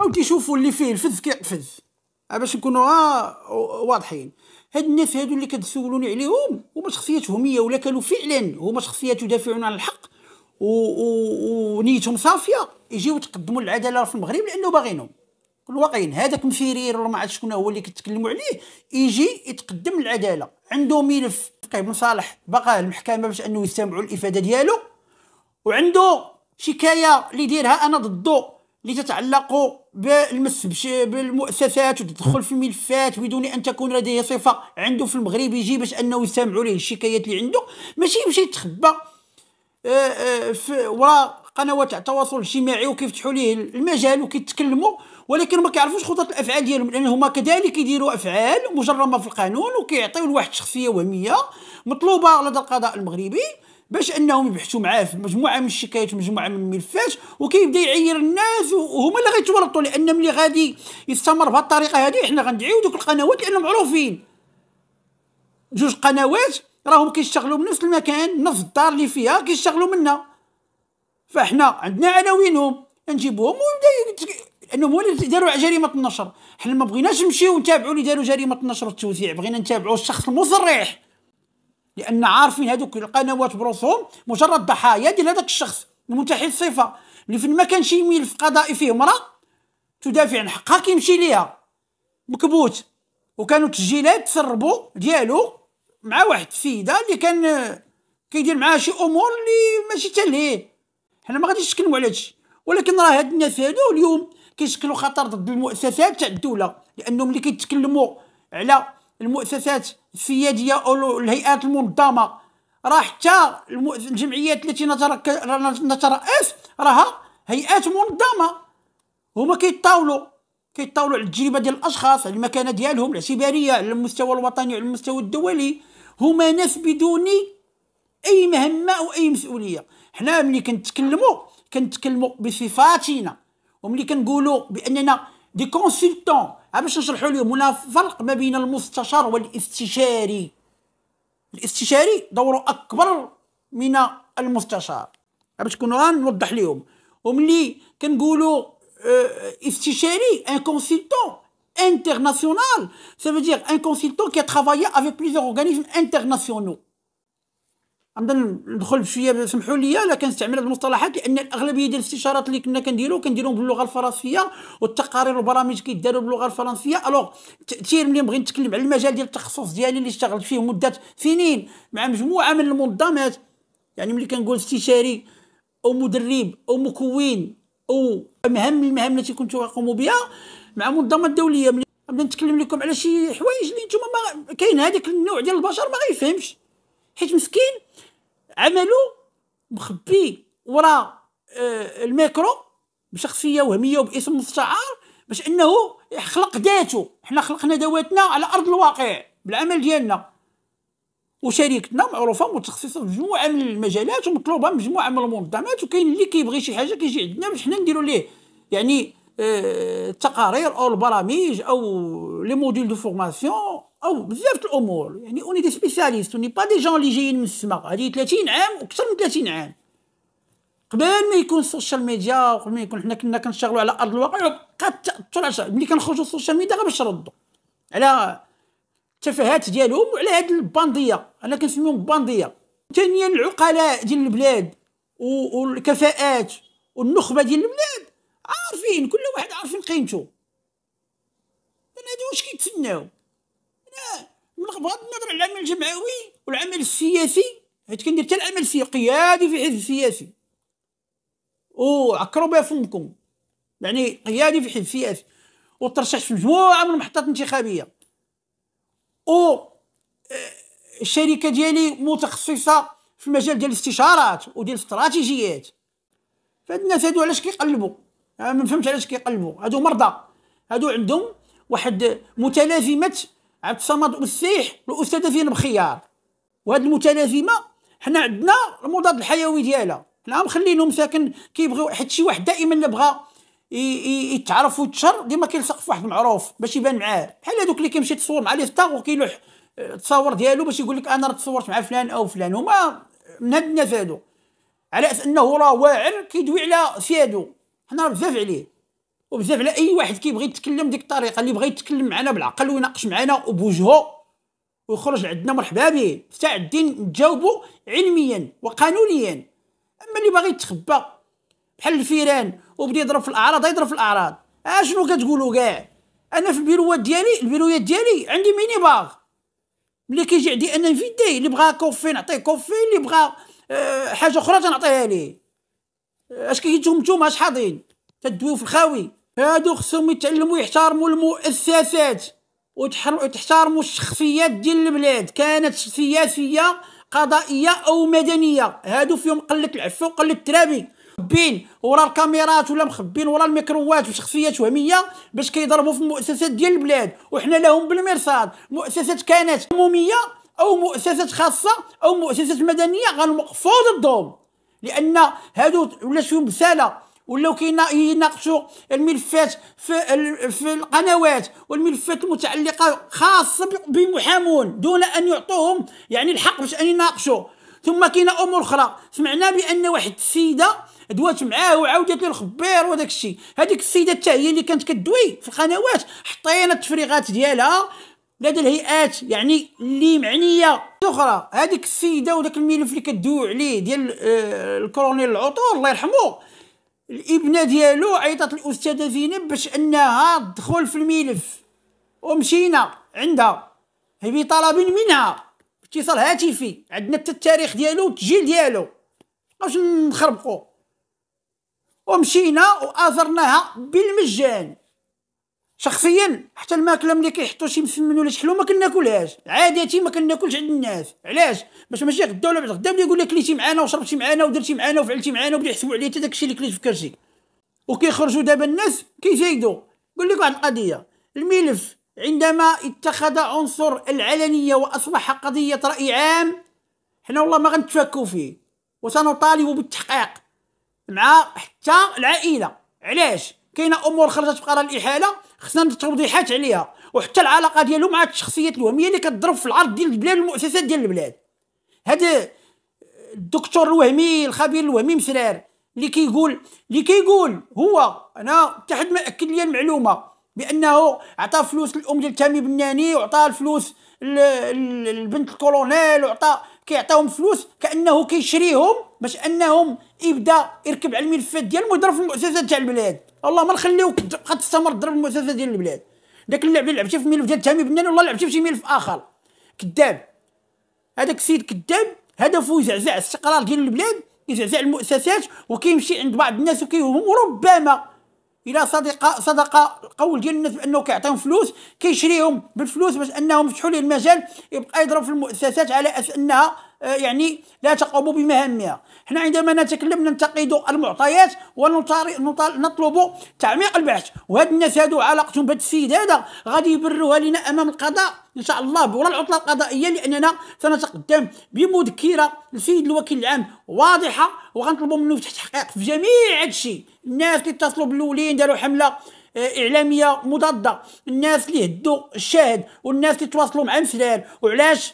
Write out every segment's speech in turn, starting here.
او تيشوفوا اللي فيه الفذ كيقفز باش نكونوا آه، واضحين هاد الناس هادو اللي كتسولوني عليهم هما شخصياتهم هي ولا كانوا فعلا هما شخصيات يدافعون عن الحق و... و... ونيتهم صافيه يجيو تقدموا العداله في المغرب لانه باغينهم الواقعين هذاك مفيرير ولا ما عرفت شكون هو اللي كتكلموا عليه يجي يتقدم العداله عنده ملف فقيه بن صالح بقاه المحكمه باش انه يستمعوا الافاده ديالو وعنده شكايه اللي ديرها انا ضده اللي تتعلق بالمس بالمؤسسات وتدخل في الملفات بدون ان تكون لديه صفه عنده في المغرب يجي باش انه يسامعوا ليه الشكايات اللي عنده ماشي يمشي يتخبى آه، آه، في وراء قنوات التواصل الاجتماعي وكيفتحوا ليه المجال وكيتكلموا ولكن ما كيعرفوش خطط الافعال ديالهم لان هما كذلك يديروا افعال مجرمه في القانون وكيعطيو لواحد الشخصيه وهميه مطلوبه لدى القضاء المغربي باش انهم يبحثوا معاه في مجموعه من الشكايات مجموعه من الملفات وكيبدا يعير الناس وهما اللي غيتورطوا لان ملي غادي يستمر بهذه الطريقه هذه حنا غندعيو دوك القنوات لانهم معروفين جوج قنوات راهم كيشتغلوا من نفس المكان نفس الدار اللي فيها كيشتغلوا منا فاحنا عندنا عناوينهم نجيبوهم ونبدا انهم هو اللي داروا جريمه النشر حنا ما بغيناش نمشيو نتابعوا اللي داروا جريمه النشر والتوزيع بغينا نتابعوا الشخص المصرح لان عارفين هذوك القنوات برسوم مجرد ضحايا ديال هذاك الشخص المنتحل الصفه اللي فين ما كان شي ملف قضائي فيه امراه تدافع عن حقها كيمشي ليها مكبوت وكانوا تسجيلات تسربوا ديالو مع واحد السيده اللي كان كيدير معاها شي امور اللي ماشي حتى ليه حنا ما غاديش نتكلموا على هادشي ولكن راه هاد الناس هادو اليوم كيشكلوا خطر ضد المؤسسات تاع الدوله لانهم اللي كيتكلموا على المؤسسات السياديه او الهيئات المنظمه راه حتى الجمعيات التي نترأس راها هيئات منظمه هما كيطاولوا كيطاولوا على التجربه ديال الاشخاص على المكانه ديالهم الاعتباريه على المستوى الوطني وعلى المستوى الدولي هما ناس بدون اي مهمه او اي مسؤوليه حنا ملي كنتكلموا كنتكلموا بصفاتنا وملي كنقولوا باننا دي كونسلتون باش نشرحوا لهم هنا فرق ما بين المستشار والاستشاري الاستشاري دوره اكبر من المستشار باش كنا نوضح لهم وملي كنقولوا آه، آه، استشاري ان كونسلتون انترناسيونال سافو veut ان كونسلتون كي qui a travaillé avec plusieurs نبدا ندخل بشويه سمحوا لي لا كنستعمل هذه المصطلحات لان الاغلبيه ديال الاستشارات اللي كنا كنديرو كنديروهم باللغه الفرنسيه والتقارير والبرامج كيداروا باللغه الفرنسيه الوغ تاثير ملي بغيت نتكلم على المجال ديال التخصص ديالي اللي اشتغلت فيه مده سنين مع مجموعه من المنظمات يعني ملي كنقول استشاري او مدرب او مكون او مهم المهام التي كنت اقوم بها مع منظمات دوليه ملي نبدا نتكلم لكم على شي حوايج اللي نتوما كاين هذاك النوع ديال البشر ما غيفهمش حيت مسكين عملو مخبي وراء آه، الميكرو بشخصيه وهميه وباسم مستعار باش انه يخلق ذاته حنا خلقنا ذواتنا على ارض الواقع بالعمل ديالنا وشركتنا معروفه متخصصه في مجموعه من المجالات ومطلوبه مجموعه من المنظمات وكاين اللي كيبغي شي حاجه كيجي عندنا باش حنا نديرو ليه يعني آه، التقارير او البرامج او لي موديل دو فورماسيون او بزاف الامور يعني اوني دي سبيساليست اوني با دي جون اللي جايين من السما هذه 30 عام واكثر من 30 عام قبل ما يكون السوشيال ميديا وقبل ما يكون حنا كنا كنشتغلوا على ارض الواقع وبقى تاثر على ملي كنخرجوا السوشيال ميديا غير باش نردوا على التفاهات ديالهم وعلى هاد البانديه انا كنسميهم بانديه ثانيا العقلاء ديال البلاد والكفاءات والنخبه ديال البلاد عارفين كل واحد عارفين قيمته هادو واش كيتسناو بغض النظر على العمل الجمعوي والعمل السياسي حيت كندير حتى العمل السياسي قيادي في حزب سياسي وعكروا بها فمكم يعني قيادي في حزب سياسي وترشحت في مجموعه من المحطات الانتخابيه او آه، الشركه ديالي متخصصه في المجال ديال الاستشارات وديال الاستراتيجيات فهاد الناس هادو علاش كيقلبوا انا آه، ما فهمتش علاش كيقلبوا هادو مرضى هادو عندهم واحد متلازمه عبد الصمد والسيح فين بخيار وهاد المتلازمه حنا عندنا المضاد الحيوي ديالها حنا مخلينهم ساكن كيبغيو حيت شي واحد دائما اللي بغى يتعرف ويتشر ديما كيلصق في واحد المعروف باش يبان معاه بحال هادوك اللي كيمشي يتصور مع لي ستار وكيلوح التصاور آه، ديالو باش يقول لك انا راه تصورت مع فلان او فلان هما من هاد الناس هادو على اساس انه راه واعر كيدوي على سيادو حنا بزاف عليه وبزاف على اي واحد كيبغي يتكلم ديك الطريقه اللي بغى يتكلم معنا بالعقل ويناقش معنا وبوجهه ويخرج عندنا مرحبا به مستعدين الدين نجاوبو علميا وقانونيا اما اللي باغي يتخبى بحال الفيران وبدا يضرب في الاعراض يضرب في الاعراض اشنو آه، كتقولوا كاع انا في البيروات ديالي البيروات ديالي عندي ميني باغ ملي كيجي عندي انا فيدي اللي بغا كوفي نعطيه كوفي اللي بغا آه، حاجه اخرى تنعطيها ليه آه، اش كيجيو نتوما اش حاضين تدويو في الخاوي هادو خصهم يتعلموا يحترموا المؤسسات وتحترموا الشخصيات ديال البلاد كانت سياسيه قضائيه او مدنيه هادو فيهم قله العفو وقله الترابي مخبين ورا الكاميرات ولا مخبين ورا الميكروات وشخصيات وهميه باش كيضربوا في المؤسسات ديال البلاد وحنا لهم بالمرصاد مؤسسات كانت عموميه او مؤسسات خاصه او مؤسسات مدنيه غنوقفوا ضدهم لان هادو ولا شي مساله ولاو كيناقشوا الملفات في في القنوات والملفات المتعلقه خاصه بمحامون دون ان يعطوهم يعني الحق باش ان يناقشوا ثم كاين امور اخرى سمعنا بان واحد السيده دوات معاه وعاودت له الخبير وداك الشيء هذيك السيده حتى هي اللي كانت كدوي في القنوات حطينا التفريغات ديالها لدى الهيئات يعني اللي معنيه اخرى هذيك السيده وداك الملف اللي كدوي عليه ديال آه، الكورونيل العطور الله يرحمه الابنه ديالو عيطت الاستاذه زينب باش انها تدخل في الملف ومشينا عندها هي بطلب منها اتصال هاتفي عندنا حتى التاريخ ديالو والتسجيل ديالو باش نخربقو ومشينا وازرناها بالمجان شخصيا حتى الماكله ملي كيحطوا شي مسمن ولا شي حلو ما كناكلهاش عادتي ما كناكلش عند الناس علاش باش ماشي غدا ولا بعد غدا ملي يقول لك كليتي معانا وشربتي معانا ودرتي معانا وفعلتي معانا وبدا يحسبوا عليا حتى داكشي اللي كليت في كرشي وكيخرجوا دابا الناس كيزيدوا نقول لك واحد القضيه الملف عندما اتخذ عنصر العلنيه واصبح قضيه راي عام حنا والله ما غنتفكوا فيه وسنطالب بالتحقيق مع حتى العائله علاش كاينه امور خرجت في قرار الاحاله خصنا توضيحات عليها وحتى العلاقه ديالو مع الشخصيات الوهميه اللي كتضرب في العرض ديال البلاد والمؤسسات ديال البلاد هذا الدكتور الوهمي الخبير الوهمي مسرار اللي كيقول اللي كيقول هو انا حتى حد ما اكد لي المعلومه بانه عطى فلوس للام ديال تامي بناني وعطى الفلوس البنت الكولونيل وعطى كيعطيهم فلوس كانه كيشريهم باش انهم يبدا يركب على الملفات ديالهم ويضرب في المؤسسات تاع البلاد الله ما نخليوك تبقى تستمر تضرب المؤسسه ديال البلاد داك اللعب اللي لعبتي في ملف ديال تامي بناني والله لعبتي في شي ملف اخر كذاب هذاك السيد كذاب هدفه يزعزع الاستقرار ديال البلاد يزعزع المؤسسات وكيمشي عند بعض الناس وكيهم وربما الى صدق صدق القول ديال الناس بانه كيعطيهم فلوس كيشريهم بالفلوس باش انهم يفتحوا ليه المجال يبقى يضرب في المؤسسات على اساس انها آه، يعني لا تقوم بمهامها حنا عندما نتكلم ننتقد المعطيات ونطلب تعميق البحث وهاد الناس هادو علاقتهم بهاد السيد هذا غادي يبروها لنا امام القضاء ان شاء الله بورا العطله القضائيه لاننا سنتقدم بمذكره للسيد الوكيل العام واضحه وغنطلبوا منه يفتح تحقيق في جميع هادشي الناس اللي اتصلوا بالولين داروا حمله آه، اعلاميه مضاده الناس اللي هدوا الشاهد والناس اللي تواصلوا مع مسلال وعلاش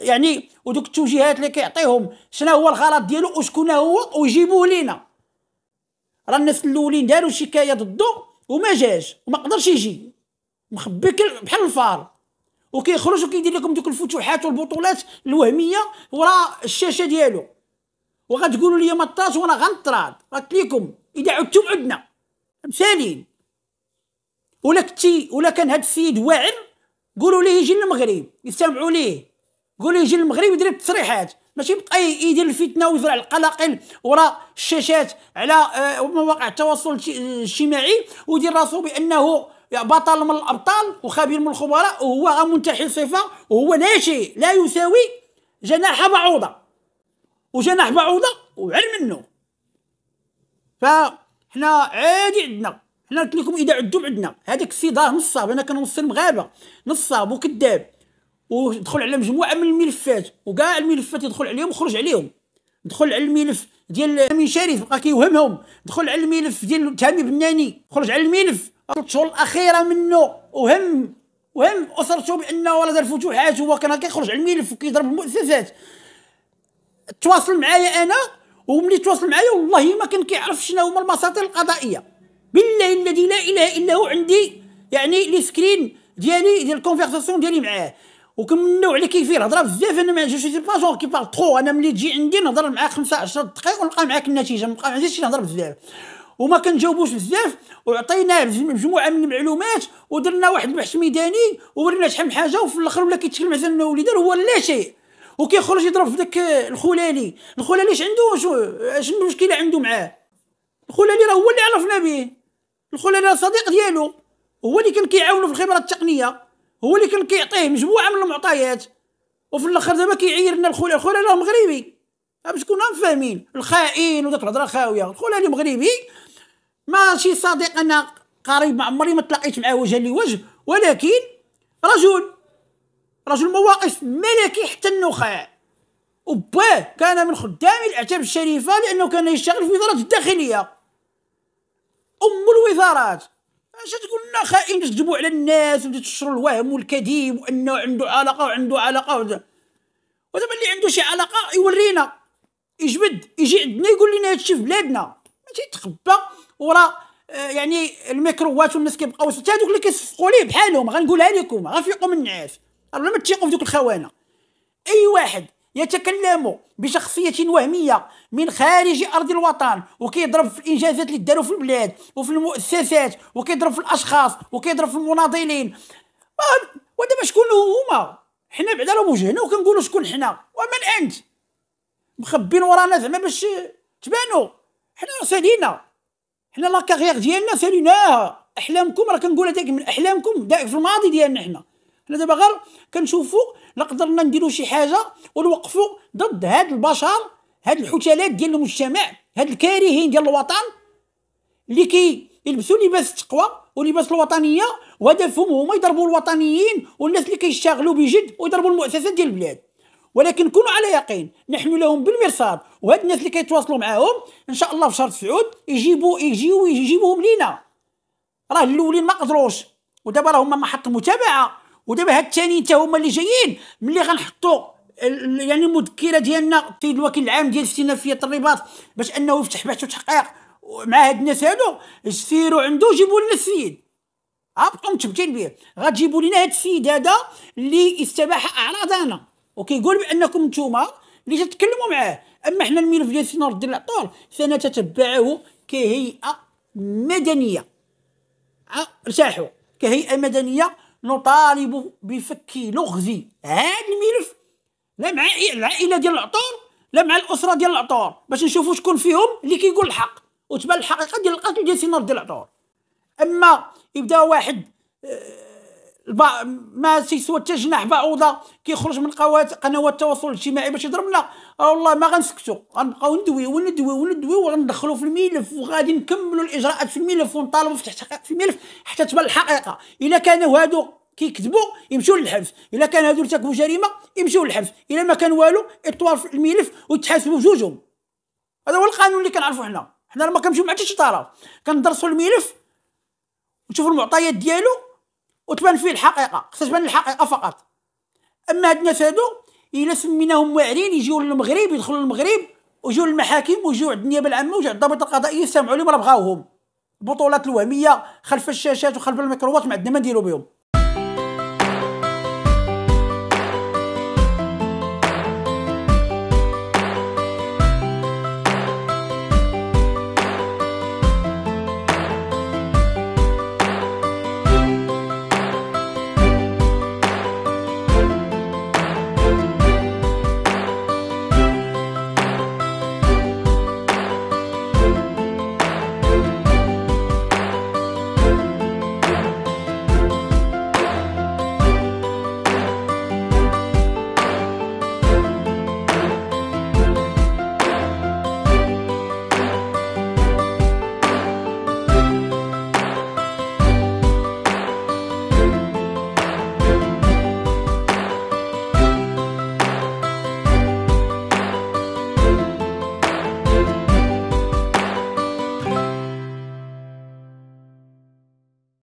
يعني ودوك التوجيهات اللي كيعطيهم شنو هو الغلط ديالو وشكون هو ويجيبوه لينا راه الناس الاولين داروا شكايه ضده وما جاش وما قدرش يجي مخبي بحال الفار وكيخرج وكيدير لكم دوك الفتوحات والبطولات الوهميه وراء الشاشه ديالو وغتقولوا لي ما طاش وانا غنطراد قلت لكم اذا عدتم عدنا مسالين ولا كنتي ولا كان هاد السيد واعر قولوا ليه يجي للمغرب يستمعوا ليه قولوا يجي للمغرب يدير التصريحات ماشي يبقى يدير الفتنه ويزرع القلاقل وراء الشاشات على آه، مواقع التواصل الاجتماعي ويدير راسو بانه بطل من الابطال وخبير من الخبراء وهو منتحي صفه وهو ناشئ لا يساوي جناح بعوضه وجناح بعوضه وعلم منه فحنا عادي عندنا انا قلت لكم اذا عدوا عندنا هذاك السيد راه نصاب انا كنوصل المغاربه نصاب وكذاب ودخل على مجموعه من الملفات وكاع الملفات يدخل عليهم وخرج عليهم دخل على الملف ديال امين شريف بقى كيوهمهم دخل على الملف ديال تامي بناني خرج على الملف الشهور الاخيره منه وهم وهم اسرته بانه راه دار فتوحات هو كان كيخرج على الملف وكيضرب المؤسسات تواصل معايا انا وملي تواصل معايا والله ما كان كيعرف شنو هما المساطر القضائيه بالله الذي لا اله الا هو عندي يعني لي سكرين ديالي ديال الكونفرساسيون ديالي معاه وكمنوا على كيفي الهضره بزاف انا ما جوش سي با جون كي بار ترو انا ملي تجي عندي نهضر معاه خمسة 10 دقائق ونلقى معاك النتيجه ما عنديش نهضر بزاف وما كنجاوبوش بزاف وعطيناه مجموعه من المعلومات ودرنا واحد البحث ميداني وورينا شحال من حاجه وفي الاخر ولا كيتكلم على انه اللي دار هو لا شيء وكيخرج يضرب في داك الخلالي الخلالي اش عنده شنو المشكله عنده معاه الخلالي راه هو اللي عرفنا به الخليل صديق ديالو هو اللي كان كيعاونو في الخبره التقنيه هو اللي كان كيعطيه مجموعه من المعطيات وفي الاخر دابا كيعير لنا الخليل الخليل راه مغربي باش كنا فاهمين الخائن وداك الهضره خاويه الخليل مغربي ماشي صديق انا قريب ما عمري ما تلاقيت معاه وجها لوجه ولكن رجل رجل مواقف ملكي حتى النخاع وباه كان من خدام الاعتاب الشريفه لانه كان يشتغل في وزاره الداخليه ام الوزارات اش تقول لنا خائن تكذبوا على الناس وبديتوا الوهم والكذب وانه عنده علاقه وعنده علاقه ودابا اللي عنده شي علاقه يورينا يجبد يجي عندنا يقول لنا هادشي في بلادنا ما تيتخبى ورا آه، يعني الميكروات والناس كيبقاو حتى دوك اللي كيصفقوا ليه بحالهم غنقولها لكم غنفيقوا من النعاس راه ما تيقوا في دوك الخوانه اي واحد يتكلم بشخصية وهمية من خارج أرض الوطن وكيضرب في الإنجازات اللي داروا في البلاد وفي المؤسسات وكيضرب في الأشخاص وكيضرب في المناضلين ودابا شكون هما حنا بعدا راه وجهنا وكنقولوا شكون حنا ومن أنت مخبين ورانا زعما باش تبانوا حنا سالينا حنا لا ديالنا ساليناها احلامكم راه كنقول من احلامكم داك في الماضي ديالنا حنا حنا دابا غير كنشوفوا لقدرنا نديرو شي حاجه ونوقفوا ضد هاد البشر هاد الحتلات ديال المجتمع هاد الكارهين ديال الوطن اللي كي يلبسوا لباس التقوى ولباس الوطنيه وهدفهم هما يضربوا الوطنيين والناس اللي كيشتغلوا بجد ويضربوا المؤسسات ديال البلاد ولكن كونوا على يقين نحن لهم بالمرصاد وهاد الناس اللي كيتواصلوا معاهم ان شاء الله في شهر تسعود يجيبوا يجيو يجيبوهم لينا راه الاولين ما قدروش ودابا راه هما محط متابعه ودابا هاد الثانيين حتى هما اللي جايين ملي غنحطوا يعني المذكره ديالنا في الوكيل العام ديال في الرباط باش انه يفتح بحث وتحقيق مع هاد الناس هادو سيروا عنده جيبوا لنا السيد هبطوا متبتين به غتجيبوا لنا هاد السيد هذا اللي استباح اعراضنا وكيقول بانكم نتوما اللي تتكلموا معاه اما حنا الملف ديال سي نور الدين العطور سنتتبعه كهيئه مدنيه ارتاحوا كهيئه مدنيه نطالب بفك لغز هذا الملف لا مع العائله ديال العطور لا مع الاسره ديال العطور باش نشوفوا شكون فيهم اللي كيقول الحق وتبان الحقيقه ديال القتل ديال سينار ديال العطور اما يبدا واحد آه، ما سيسوى حتى جناح بعوضه كيخرج من قوات قنوات التواصل الاجتماعي باش يضربنا راه والله ما غنسكتوا غنبقاو ندوي وندوي وندوي وغندخلوا في الملف وغادي نكملوا الاجراءات في الملف ونطالبوا في تحقيق في الملف حتى تبان الحقيقه الا كانوا هادو كيكذبوا يمشيو للحبس الا كان هادو ارتكبوا جريمه يمشيو للحبس الا ما كان والو يطوال في الملف ويتحاسبوا بجوجهم هذا هو القانون اللي كنعرفوا حنا حنا ما كنمشيو مع حتى شي طرف كندرسوا الملف ونشوفوا المعطيات ديالو وتبان فيه الحقيقه خصها تبان الحقيقه فقط اما هاد الناس هادو الا سميناهم واعرين يجيو للمغرب يدخلوا للمغرب ويجيو للمحاكم ويجيو عند النيابه العامه ويجيو عند الضابط القضائي يسمعوا لهم راه بغاوهم البطولات الوهميه خلف الشاشات وخلف الميكروبات ما عندنا ما نديرو بهم